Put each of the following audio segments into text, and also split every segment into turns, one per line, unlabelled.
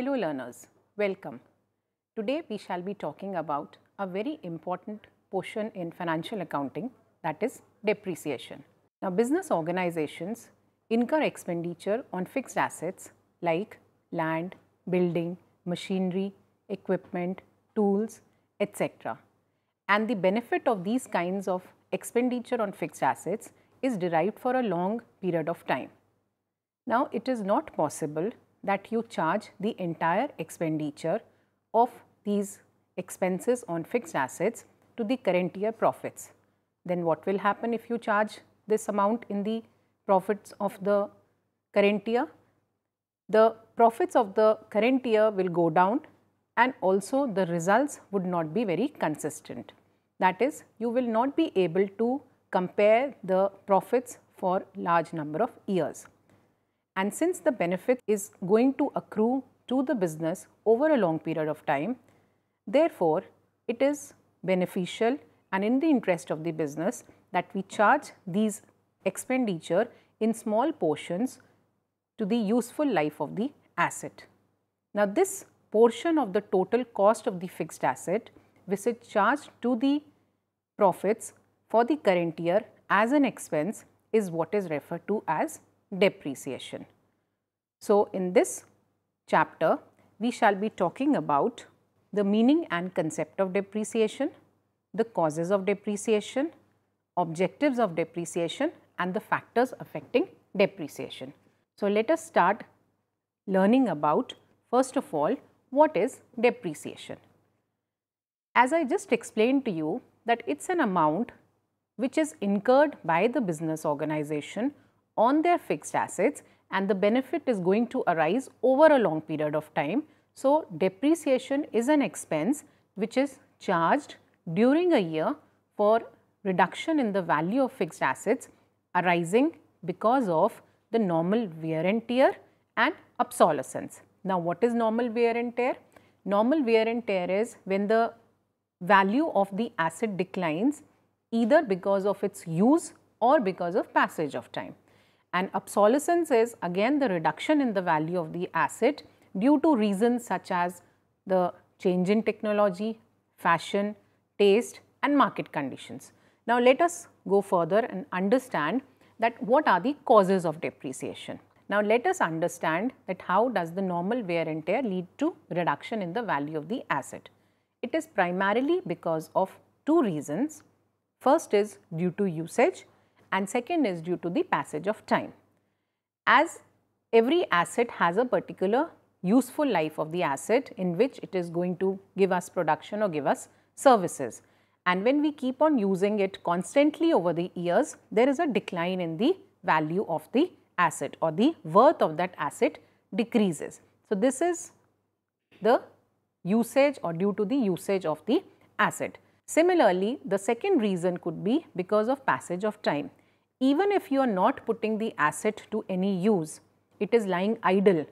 Hello learners, welcome. Today we shall be talking about a very important portion in financial accounting that is depreciation. Now business organizations incur expenditure on fixed assets like land, building, machinery, equipment, tools, etc. And the benefit of these kinds of expenditure on fixed assets is derived for a long period of time. Now it is not possible that you charge the entire expenditure of these expenses on fixed assets to the current year profits. Then what will happen if you charge this amount in the profits of the current year? The profits of the current year will go down and also the results would not be very consistent. That is, you will not be able to compare the profits for large number of years. And since the benefit is going to accrue to the business over a long period of time, therefore, it is beneficial and in the interest of the business that we charge these expenditure in small portions to the useful life of the asset. Now, this portion of the total cost of the fixed asset which is charged to the profits for the current year as an expense is what is referred to as depreciation. So, in this chapter, we shall be talking about the meaning and concept of depreciation, the causes of depreciation, objectives of depreciation and the factors affecting depreciation. So, let us start learning about first of all what is depreciation. As I just explained to you that it is an amount which is incurred by the business organization on their fixed assets and the benefit is going to arise over a long period of time. So, depreciation is an expense which is charged during a year for reduction in the value of fixed assets arising because of the normal wear and tear and obsolescence. Now, what is normal wear and tear? Normal wear and tear is when the value of the asset declines either because of its use or because of passage of time. And obsolescence is again the reduction in the value of the asset due to reasons such as the change in technology, fashion, taste and market conditions. Now, let us go further and understand that what are the causes of depreciation. Now, let us understand that how does the normal wear and tear lead to reduction in the value of the asset. It is primarily because of two reasons. First is due to usage and second is due to the passage of time. As every asset has a particular useful life of the asset in which it is going to give us production or give us services. And when we keep on using it constantly over the years, there is a decline in the value of the asset or the worth of that asset decreases. So, this is the usage or due to the usage of the asset. Similarly, the second reason could be because of passage of time even if you are not putting the asset to any use, it is lying idle.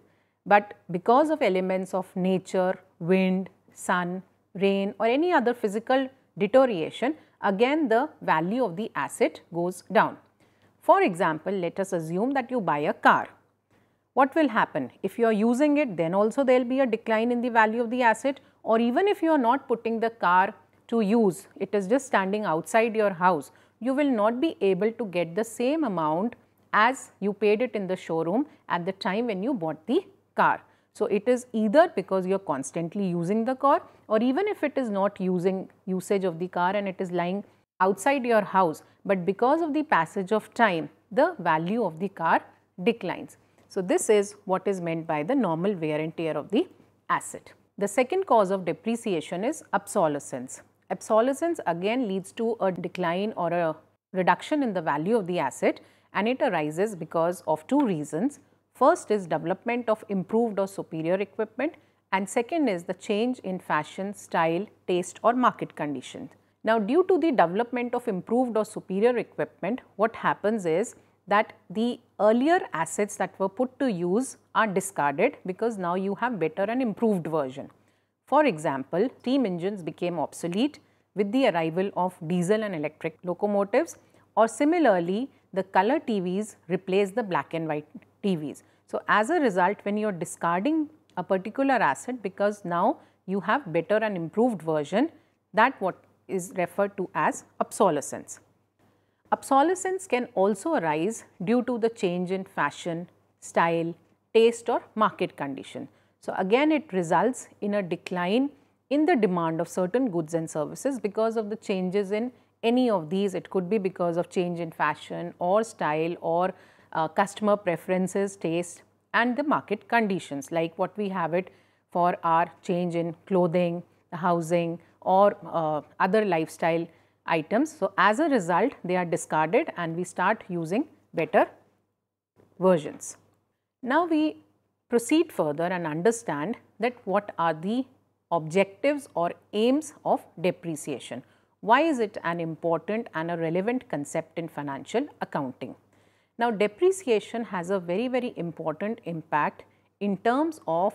But because of elements of nature, wind, sun, rain or any other physical deterioration, again the value of the asset goes down. For example, let us assume that you buy a car. What will happen? If you are using it, then also there will be a decline in the value of the asset or even if you are not putting the car to use, it is just standing outside your house you will not be able to get the same amount as you paid it in the showroom at the time when you bought the car. So, it is either because you are constantly using the car or even if it is not using usage of the car and it is lying outside your house, but because of the passage of time, the value of the car declines. So, this is what is meant by the normal wear and tear of the asset. The second cause of depreciation is obsolescence. Obsolescence again leads to a decline or a reduction in the value of the asset and it arises because of two reasons. First is development of improved or superior equipment and second is the change in fashion, style, taste or market conditions. Now due to the development of improved or superior equipment, what happens is that the earlier assets that were put to use are discarded because now you have better and improved version. For example, steam engines became obsolete with the arrival of diesel and electric locomotives or similarly the color TVs replaced the black and white TVs. So, as a result when you are discarding a particular asset because now you have better and improved version that what is referred to as obsolescence. Obsolescence can also arise due to the change in fashion, style, taste or market condition. So, again it results in a decline in the demand of certain goods and services because of the changes in any of these. It could be because of change in fashion or style or uh, customer preferences, taste and the market conditions like what we have it for our change in clothing, housing or uh, other lifestyle items. So, as a result they are discarded and we start using better versions. Now, we proceed further and understand that what are the objectives or aims of depreciation. Why is it an important and a relevant concept in financial accounting? Now depreciation has a very very important impact in terms of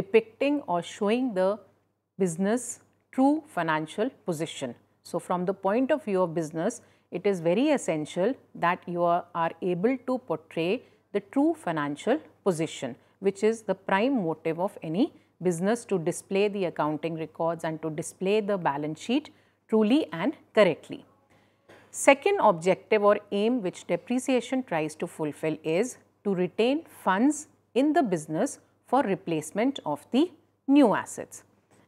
depicting or showing the business true financial position. So from the point of view of business it is very essential that you are, are able to portray the true financial position which is the prime motive of any business to display the accounting records and to display the balance sheet truly and correctly. Second objective or aim which depreciation tries to fulfill is to retain funds in the business for replacement of the new assets.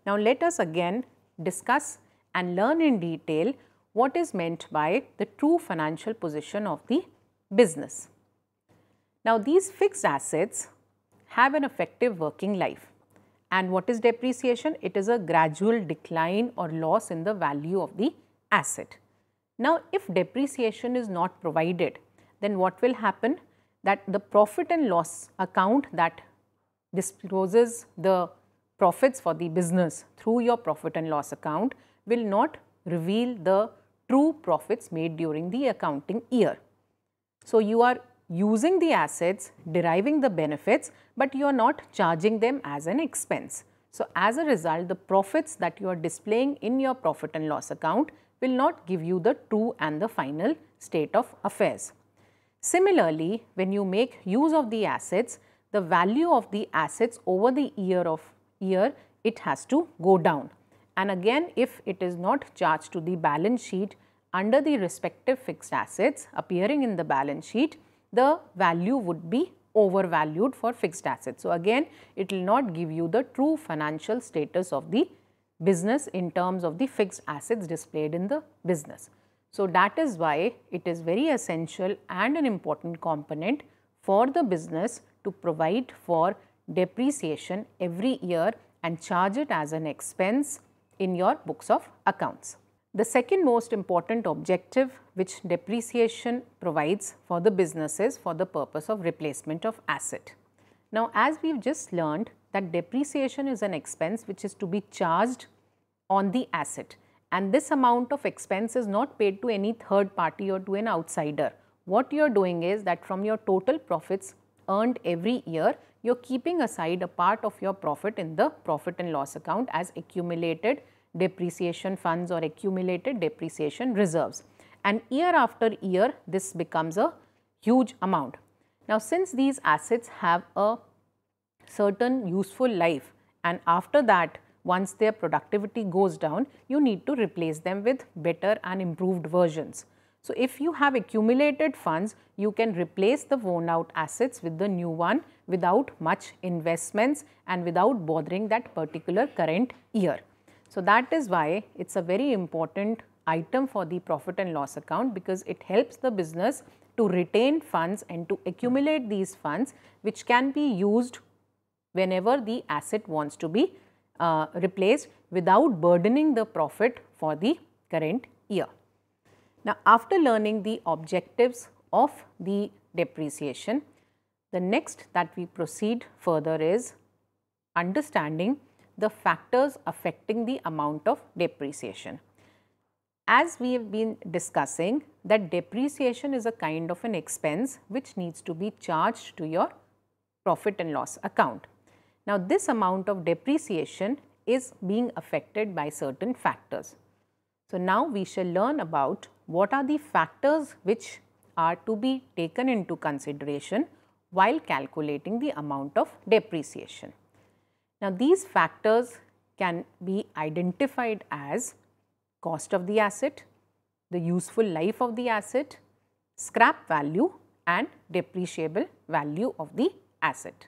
Now, let us again discuss and learn in detail what is meant by the true financial position of the business. Now, these fixed assets have an effective working life. And what is depreciation? It is a gradual decline or loss in the value of the asset. Now, if depreciation is not provided, then what will happen? That the profit and loss account that discloses the profits for the business through your profit and loss account will not reveal the true profits made during the accounting year. So, you are using the assets, deriving the benefits, but you are not charging them as an expense. So, as a result, the profits that you are displaying in your profit and loss account will not give you the true and the final state of affairs. Similarly, when you make use of the assets, the value of the assets over the year of year, it has to go down. And again, if it is not charged to the balance sheet under the respective fixed assets appearing in the balance sheet, the value would be overvalued for fixed assets. So, again it will not give you the true financial status of the business in terms of the fixed assets displayed in the business. So, that is why it is very essential and an important component for the business to provide for depreciation every year and charge it as an expense in your books of accounts. The second most important objective which depreciation provides for the businesses for the purpose of replacement of asset. Now, as we have just learned that depreciation is an expense which is to be charged on the asset and this amount of expense is not paid to any third party or to an outsider. What you are doing is that from your total profits earned every year, you are keeping aside a part of your profit in the profit and loss account as accumulated depreciation funds or accumulated depreciation reserves. And year after year, this becomes a huge amount. Now, since these assets have a certain useful life and after that, once their productivity goes down, you need to replace them with better and improved versions. So, if you have accumulated funds, you can replace the worn out assets with the new one without much investments and without bothering that particular current year. So, that is why it is a very important item for the profit and loss account because it helps the business to retain funds and to accumulate these funds which can be used whenever the asset wants to be uh, replaced without burdening the profit for the current year. Now, after learning the objectives of the depreciation, the next that we proceed further is understanding the factors affecting the amount of depreciation. As we have been discussing that depreciation is a kind of an expense which needs to be charged to your profit and loss account. Now, this amount of depreciation is being affected by certain factors. So, now we shall learn about what are the factors which are to be taken into consideration while calculating the amount of depreciation. Now, these factors can be identified as cost of the asset, the useful life of the asset, scrap value and depreciable value of the asset.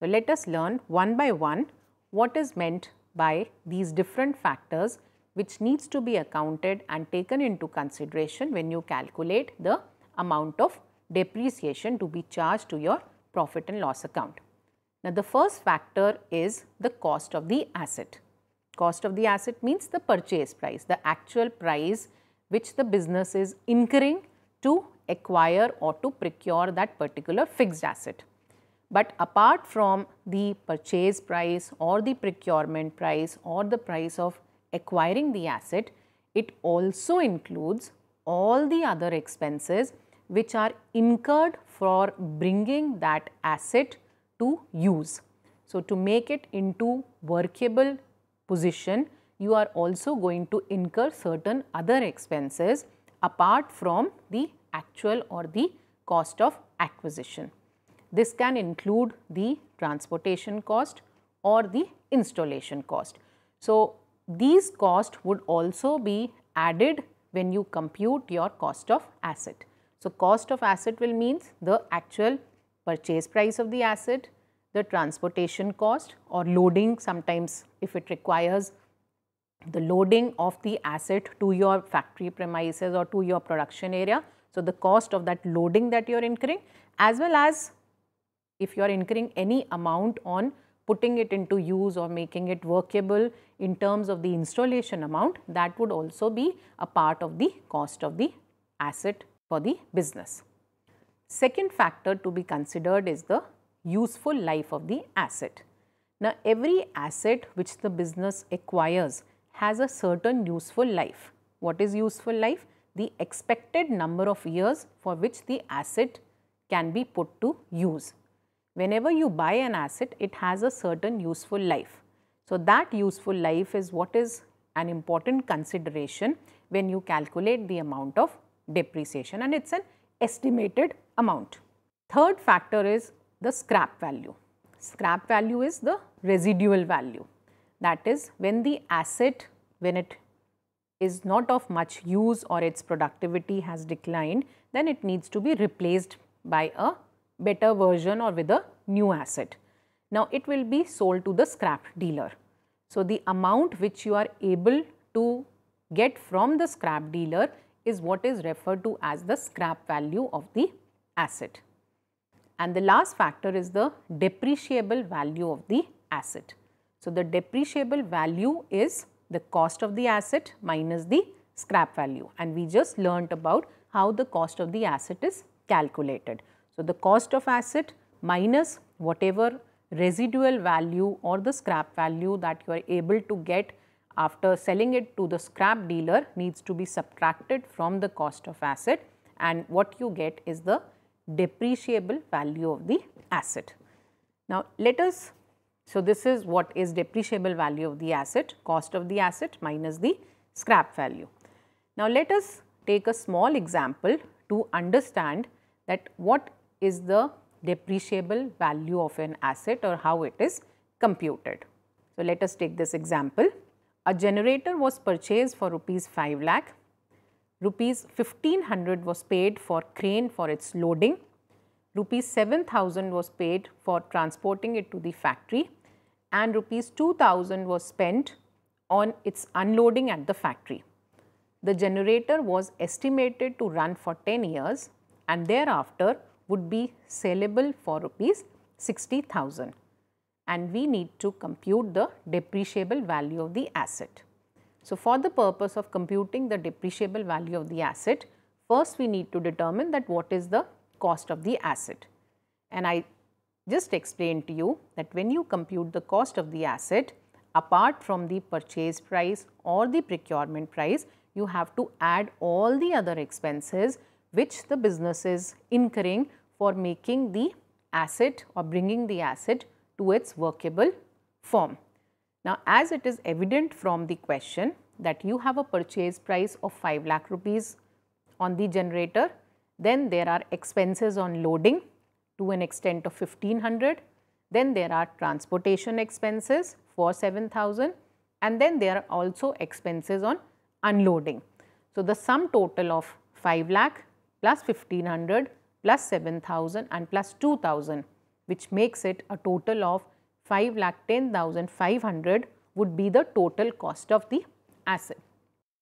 So, let us learn one by one what is meant by these different factors which needs to be accounted and taken into consideration when you calculate the amount of depreciation to be charged to your profit and loss account. Now, the first factor is the cost of the asset. Cost of the asset means the purchase price, the actual price which the business is incurring to acquire or to procure that particular fixed asset. But apart from the purchase price or the procurement price or the price of acquiring the asset, it also includes all the other expenses which are incurred for bringing that asset to use. So, to make it into workable position, you are also going to incur certain other expenses apart from the actual or the cost of acquisition. This can include the transportation cost or the installation cost. So, these costs would also be added when you compute your cost of asset. So, cost of asset will means the actual purchase price of the asset, the transportation cost or loading sometimes if it requires the loading of the asset to your factory premises or to your production area. So, the cost of that loading that you are incurring as well as if you are incurring any amount on putting it into use or making it workable in terms of the installation amount that would also be a part of the cost of the asset for the business. Second factor to be considered is the useful life of the asset. Now, every asset which the business acquires has a certain useful life. What is useful life? The expected number of years for which the asset can be put to use. Whenever you buy an asset, it has a certain useful life. So, that useful life is what is an important consideration when you calculate the amount of depreciation and it is an estimated amount. Third factor is the scrap value. Scrap value is the residual value. That is when the asset, when it is not of much use or its productivity has declined, then it needs to be replaced by a better version or with a new asset. Now, it will be sold to the scrap dealer. So, the amount which you are able to get from the scrap dealer is what is referred to as the scrap value of the asset. And the last factor is the depreciable value of the asset. So, the depreciable value is the cost of the asset minus the scrap value and we just learnt about how the cost of the asset is calculated. So, the cost of asset minus whatever residual value or the scrap value that you are able to get after selling it to the scrap dealer needs to be subtracted from the cost of asset and what you get is the depreciable value of the asset. Now, let us, so this is what is depreciable value of the asset, cost of the asset minus the scrap value. Now, let us take a small example to understand that what is the depreciable value of an asset or how it is computed. So, let us take this example. A generator was purchased for rupees 5 lakh. Rupees 1500 was paid for crane for its loading. Rupees 7000 was paid for transporting it to the factory and rupees 2000 was spent on its unloading at the factory. The generator was estimated to run for 10 years and thereafter would be saleable for rupees 60,000 and we need to compute the depreciable value of the asset. So, for the purpose of computing the depreciable value of the asset, first we need to determine that what is the cost of the asset. And I just explained to you that when you compute the cost of the asset, apart from the purchase price or the procurement price, you have to add all the other expenses which the business is incurring for making the asset or bringing the asset to its workable form. Now, as it is evident from the question that you have a purchase price of 5 lakh rupees on the generator, then there are expenses on loading to an extent of 1500, then there are transportation expenses for 7000 and then there are also expenses on unloading. So, the sum total of 5 lakh plus 1500 plus 7000 and plus 2000 which makes it a total of 5 lakh 10,500 would be the total cost of the asset.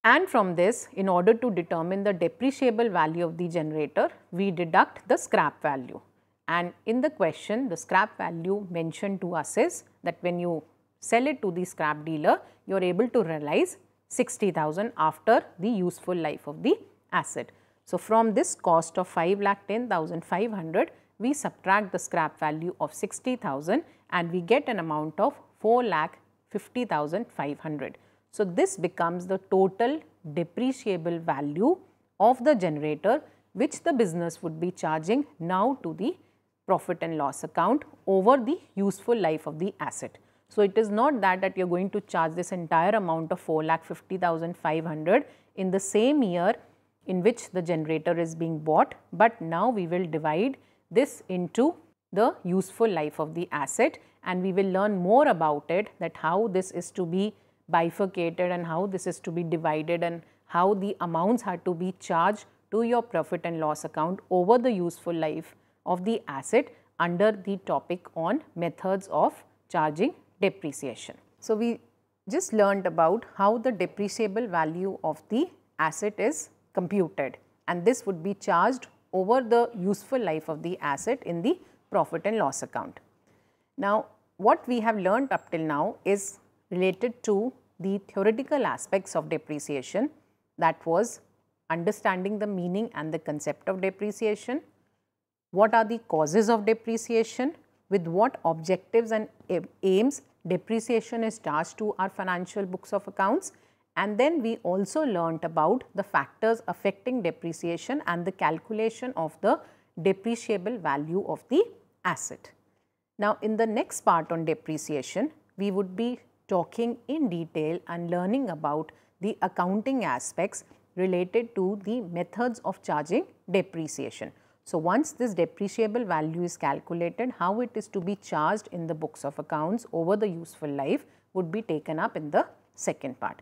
And from this, in order to determine the depreciable value of the generator, we deduct the scrap value. And in the question, the scrap value mentioned to us is that when you sell it to the scrap dealer, you are able to realize 60,000 after the useful life of the asset. So, from this cost of 5 lakh 10,500, we subtract the scrap value of 60,000 and we get an amount of 4 lakh 50,500. So, this becomes the total depreciable value of the generator which the business would be charging now to the profit and loss account over the useful life of the asset. So, it is not that that you are going to charge this entire amount of 4 lakh 50,500 in the same year in which the generator is being bought, but now we will divide this into the useful life of the asset and we will learn more about it that how this is to be bifurcated and how this is to be divided and how the amounts are to be charged to your profit and loss account over the useful life of the asset under the topic on methods of charging depreciation. So, we just learned about how the depreciable value of the asset is computed and this would be charged over the useful life of the asset in the profit and loss account. Now, what we have learned up till now is related to the theoretical aspects of depreciation that was understanding the meaning and the concept of depreciation, what are the causes of depreciation, with what objectives and aims depreciation is charged to our financial books of accounts and then we also learnt about the factors affecting depreciation and the calculation of the depreciable value of the asset. Now, in the next part on depreciation, we would be talking in detail and learning about the accounting aspects related to the methods of charging depreciation. So, once this depreciable value is calculated, how it is to be charged in the books of accounts over the useful life would be taken up in the second part.